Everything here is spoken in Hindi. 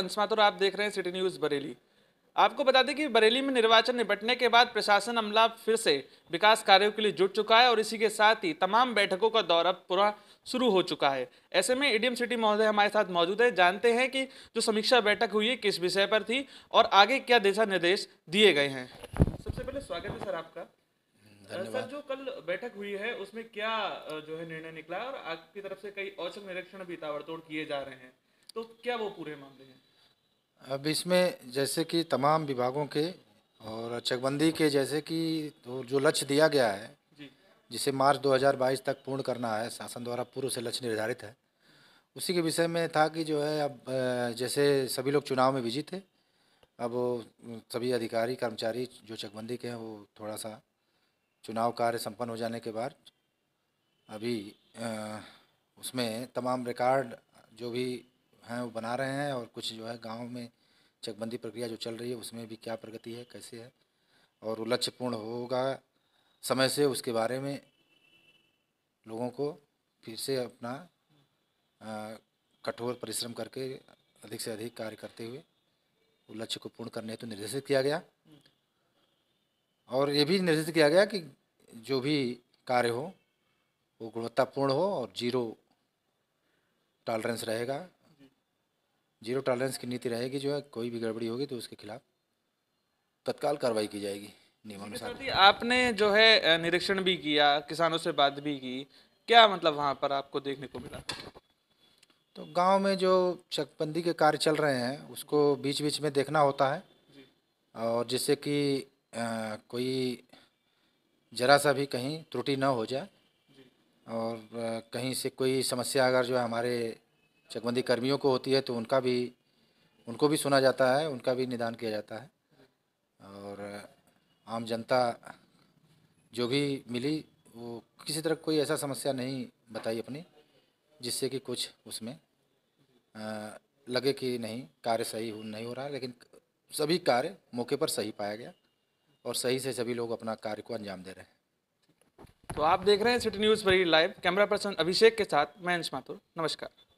अंश माथुर आप देख रहे हैं सिटी न्यूज़ बरेली आपको बता दें कि बरेली में निर्वाचन निपटने के बाद प्रशासन अमला फिर से विकास कार्यों के लिए जुट चुका है और इसी के साथ ही तमाम बैठकों का दौर अब पूरा शुरू हो चुका है ऐसे में ईडीएम सिटी महोदय हमारे साथ मौजूद है जानते हैं कि जो समीक्षा बैठक हुई है किस विषय पर थी और आगे क्या दिशा निर्देश दिए गए हैं सबसे पहले स्वागत है सर आपका सर जो कल बैठक हुई है उसमें क्या जो है निर्णय निकला और आपकी तरफ से कई औचक निरीक्षण भी ताबड़तोड़ किए जा रहे हैं तो क्या वो पूरे मामले हैं अब इसमें जैसे कि तमाम विभागों के और चकबंदी के जैसे कि तो जो लक्ष्य दिया गया है जिसे मार्च 2022 तक पूर्ण करना है शासन द्वारा पूर्व से लक्ष्य निर्धारित है उसी के विषय में था कि जो है अब जैसे सभी लोग चुनाव में विजित थे अब सभी अधिकारी कर्मचारी जो चकबंदी के हैं वो थोड़ा सा चुनाव कार्य संपन्न हो जाने के बाद अभी उसमें तमाम रिकॉर्ड जो भी हैं वो बना रहे हैं और कुछ जो है गाँव में चकबंदी प्रक्रिया जो चल रही है उसमें भी क्या प्रगति है कैसे है और वो लक्ष्य पूर्ण होगा समय से उसके बारे में लोगों को फिर से अपना कठोर परिश्रम करके अधिक से अधिक कार्य करते हुए वो लक्ष्य को पूर्ण करने हेतु तो निर्देशित किया गया और ये भी निर्देशित किया गया कि जो भी कार्य हो वो गुणवत्तापूर्ण हो और जीरो टॉलरेंस रहेगा जीरो टॉलरेंस की नीति रहेगी जो है कोई भी गड़बड़ी होगी तो उसके खिलाफ तत्काल कार्रवाई की जाएगी नियमानुसार आपने जो है निरीक्षण भी किया किसानों से बात भी की क्या मतलब वहाँ पर आपको देखने को मिला तो गांव में जो चकबंदी के कार्य चल रहे हैं उसको बीच बीच में देखना होता है और जिससे कि कोई जरा सा भी कहीं त्रुटि ना हो जाए और कहीं से कोई समस्या अगर जो है हमारे चकबंदी कर्मियों को होती है तो उनका भी उनको भी सुना जाता है उनका भी निदान किया जाता है और आम जनता जो भी मिली वो किसी तरह कोई ऐसा समस्या नहीं बताई अपनी जिससे कि कुछ उसमें आ, लगे कि नहीं कार्य सही हो नहीं हो रहा लेकिन सभी कार्य मौके पर सही पाया गया और सही से सभी लोग अपना कार्य को अंजाम दे रहे हैं तो आप देख रहे हैं सिटी न्यूज़ पर लाइव कैमरा पर्सन अभिषेक के साथ मैं अंश माथुर नमस्कार